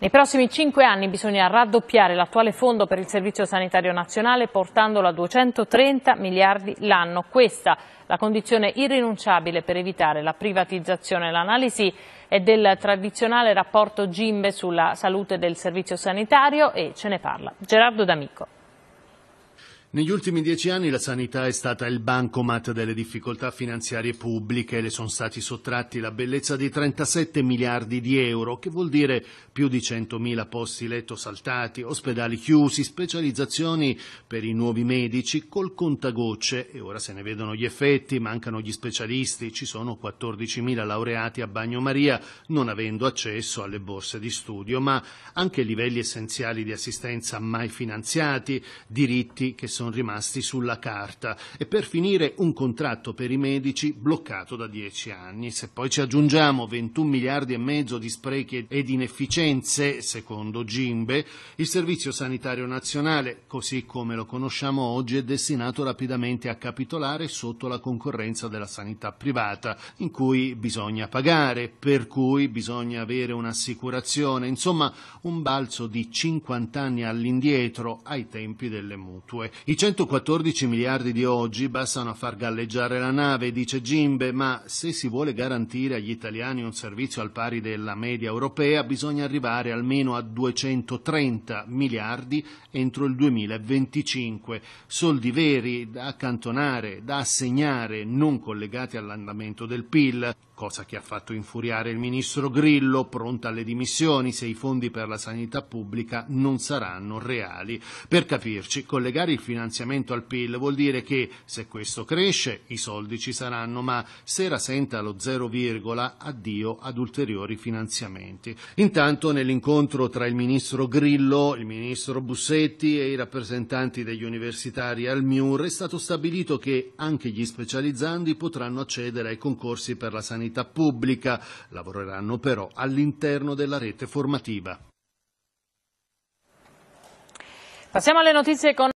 Nei prossimi cinque anni bisogna raddoppiare l'attuale fondo per il Servizio Sanitario Nazionale portandolo a 230 miliardi l'anno. Questa è la condizione irrinunciabile per evitare la privatizzazione. L'analisi è del tradizionale rapporto Gimbe sulla salute del servizio sanitario e ce ne parla Gerardo D'Amico. Negli ultimi dieci anni la sanità è stata il bancomat delle difficoltà finanziarie pubbliche, le sono stati sottratti la bellezza di 37 miliardi di euro, che vuol dire più di 100.000 posti letto saltati, ospedali chiusi, specializzazioni per i nuovi medici col contagocce e ora se ne vedono gli effetti, mancano gli specialisti, ci sono 14.000 laureati a Bagnomaria non avendo accesso alle borse di studio, ma anche livelli essenziali di assistenza mai finanziati, diritti che sono sono rimasti sulla carta e per finire un contratto per i medici bloccato da dieci anni. Se poi ci aggiungiamo 21 miliardi e mezzo di sprechi ed inefficienze, secondo Gimbe, il Servizio Sanitario Nazionale, così come lo conosciamo oggi, è destinato rapidamente a capitolare sotto la concorrenza della sanità privata, in cui bisogna pagare, per cui bisogna avere un'assicurazione, insomma un balzo di 50 anni all'indietro ai tempi delle mutue. I 114 miliardi di oggi bastano a far galleggiare la nave, dice Gimbe, ma se si vuole garantire agli italiani un servizio al pari della media europea bisogna arrivare almeno a 230 miliardi entro il 2025. Soldi veri da accantonare, da assegnare, non collegati all'andamento del PIL cosa che ha fatto infuriare il ministro Grillo, pronta alle dimissioni se i fondi per la sanità pubblica non saranno reali. Per capirci, collegare il finanziamento finanziamento al PIL vuol dire che se questo cresce i soldi ci saranno, ma se rasenta lo 0, addio ad ulteriori finanziamenti. Intanto nell'incontro tra il ministro Grillo, il ministro Bussetti e i rappresentanti degli universitari al MIUR è stato stabilito che anche gli specializzandi potranno accedere ai concorsi per la sanità pubblica, lavoreranno però all'interno della rete formativa. Passiamo alle notizie con